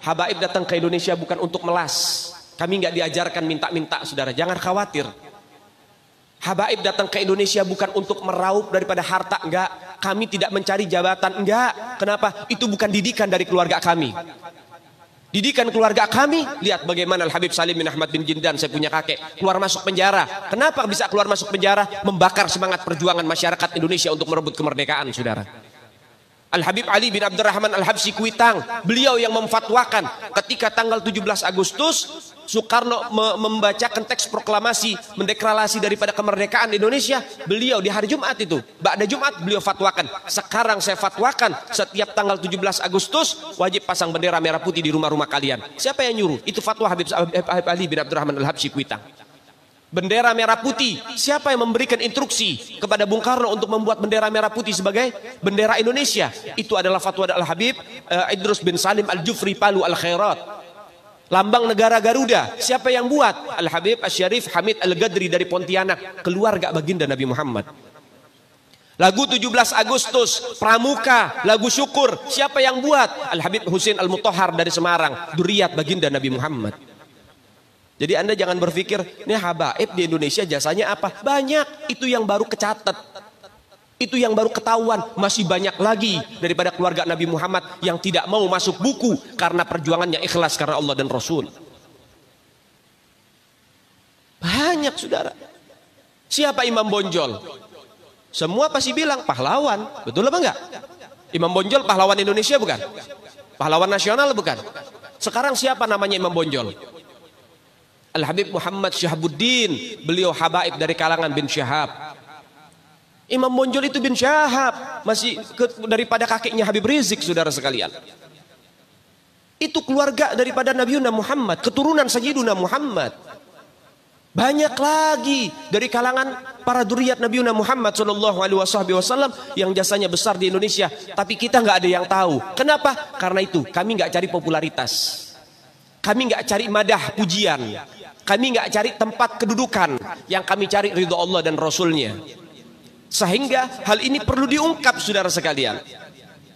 Habaib datang ke Indonesia bukan untuk melas. Kami nggak diajarkan minta-minta, saudara. Jangan khawatir. Habaib datang ke Indonesia bukan untuk meraup daripada harta, enggak. Kami tidak mencari jabatan, enggak. Kenapa? Itu bukan didikan dari keluarga kami. Didikan keluarga kami, lihat bagaimana habib Salim bin Ahmad bin Jindan, saya punya kakek, keluar masuk penjara. Kenapa bisa keluar masuk penjara? Membakar semangat perjuangan masyarakat Indonesia untuk merebut kemerdekaan, saudara. Al-Habib Ali bin Abdurrahman Al-Habsi Kuitang, beliau yang memfatwakan ketika tanggal 17 Agustus Soekarno membacakan teks proklamasi mendeklarasi daripada kemerdekaan Indonesia, beliau di hari Jumat itu, Ba'da Jumat beliau fatwakan. Sekarang saya fatwakan setiap tanggal 17 Agustus wajib pasang bendera merah putih di rumah-rumah kalian. Siapa yang nyuruh? Itu fatwa Habib, Habib Ali bin Abdurrahman Al-Habsi Kuitang. Bendera merah putih. Siapa yang memberikan instruksi kepada Bung Karno untuk membuat bendera merah putih sebagai bendera Indonesia? Itu adalah fatwa Al-Habib uh, eh, Idrus bin Salim Al-Jufri Palu Al-Khairat. Lambang negara Garuda, siapa yang buat? Al-Habib Asyarif Hamid Al-Gadri dari Pontianak, keluarga baginda Nabi Muhammad. Lagu 17 Agustus, Pramuka, lagu syukur, siapa yang buat? Al-Habib Husin al Mutohar dari Semarang, duriat baginda Nabi Muhammad. Jadi Anda jangan berpikir, ini habaib di Indonesia jasanya apa? Banyak, itu yang baru kecatat. Itu yang baru ketahuan, masih banyak lagi daripada keluarga Nabi Muhammad yang tidak mau masuk buku karena perjuangannya ikhlas karena Allah dan Rasul. Banyak saudara. Siapa Imam Bonjol? Semua pasti bilang pahlawan, betul apa enggak? Imam Bonjol pahlawan Indonesia bukan? Pahlawan nasional bukan? Sekarang siapa namanya Imam Bonjol? Al-Habib Muhammad Syahabuddin, beliau habaib dari kalangan bin Syahab. Imam Bonjol itu bin Syahab, masih ke, daripada kakeknya Habib Rizik, saudara sekalian. Itu keluarga daripada Nabi Nabi Muhammad, keturunan Sayyiduna Muhammad. Banyak lagi dari kalangan para duriat Nabi Nabi Muhammad Shallallahu Alaihi Wasallam yang jasanya besar di Indonesia, tapi kita nggak ada yang tahu. Kenapa? Karena itu kami nggak cari popularitas, kami nggak cari madah pujian, kami nggak cari tempat kedudukan, yang kami cari ridho Allah dan Rasulnya. Sehingga hal ini perlu diungkap saudara sekalian.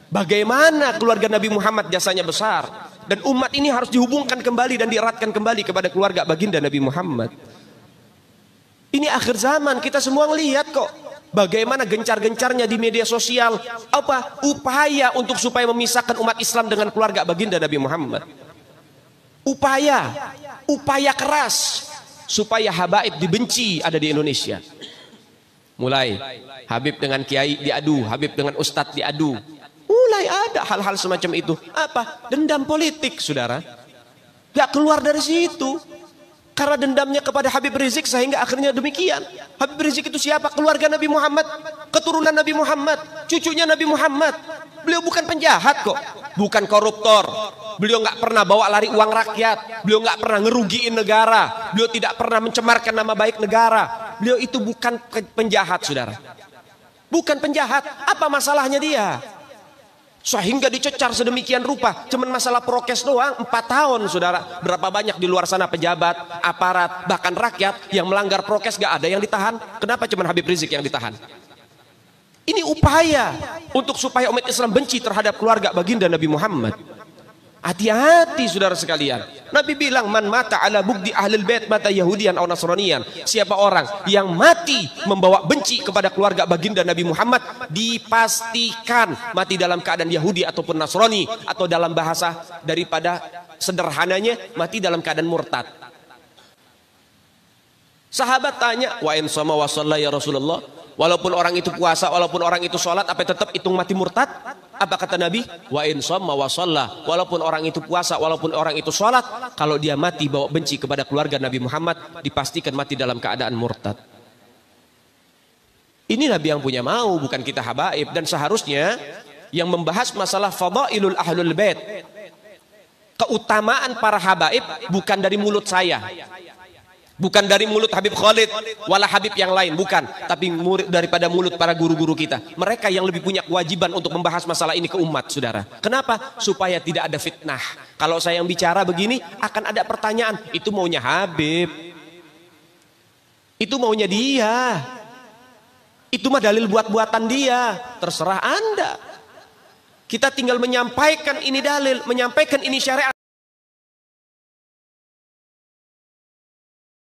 Bagaimana keluarga Nabi Muhammad jasanya besar dan umat ini harus dihubungkan kembali dan dieratkan kembali kepada keluarga baginda Nabi Muhammad. Ini akhir zaman, kita semua ngelihat kok bagaimana gencar-gencarnya di media sosial apa upaya untuk supaya memisahkan umat Islam dengan keluarga baginda Nabi Muhammad upaya upaya keras supaya habaib dibenci ada di Indonesia. Mulai Habib dengan kiai diadu, Habib dengan ustadz diadu. Mulai ada hal-hal semacam itu. Apa? Dendam politik, saudara. Gak keluar dari situ. Karena dendamnya kepada Habib Rizik sehingga akhirnya demikian. Habib Rizik itu siapa? Keluarga Nabi Muhammad, keturunan Nabi Muhammad, cucunya Nabi Muhammad. Beliau bukan penjahat kok, bukan koruptor, Beliau nggak pernah bawa lari uang rakyat. Beliau nggak pernah ngerugiin negara. Beliau tidak pernah mencemarkan nama baik negara. Beliau itu bukan penjahat, saudara. Bukan penjahat. Apa masalahnya dia? Sehingga dicecar sedemikian rupa. Cuman masalah prokes doang Empat tahun saudara. Berapa banyak di luar sana pejabat, aparat, bahkan rakyat yang melanggar prokes gak ada yang ditahan. Kenapa cuman Habib Rizik yang ditahan? Ini upaya untuk supaya umat Islam benci terhadap keluarga baginda Nabi Muhammad. Hati-hati saudara sekalian. Nabi bilang man mata ala bukti ahlul bait mata Yahudian atau Nasranian. Siapa orang yang mati membawa benci kepada keluarga baginda Nabi Muhammad dipastikan mati dalam keadaan Yahudi ataupun Nasrani atau dalam bahasa daripada sederhananya mati dalam keadaan murtad. Sahabat tanya, wa in sama wa ya Rasulullah, walaupun orang itu puasa, walaupun orang itu sholat, apa tetap hitung mati murtad? Apa kata Nabi? Wa insom mawasallah. Walaupun orang itu puasa, walaupun orang itu sholat, kalau dia mati bawa benci kepada keluarga Nabi Muhammad, dipastikan mati dalam keadaan murtad. Ini Nabi yang punya mau, bukan kita habaib. Dan seharusnya yang membahas masalah fadailul ahlul bait. Keutamaan para habaib bukan dari mulut saya. Bukan dari mulut Habib Khalid, wala Habib yang lain, bukan. Tapi murid daripada mulut para guru-guru kita. Mereka yang lebih punya kewajiban untuk membahas masalah ini ke umat, saudara. Kenapa? Supaya tidak ada fitnah. Kalau saya yang bicara begini, akan ada pertanyaan. Itu maunya Habib. Itu maunya dia. Itu mah dalil buat-buatan dia. Terserah Anda. Kita tinggal menyampaikan ini dalil, menyampaikan ini syariat.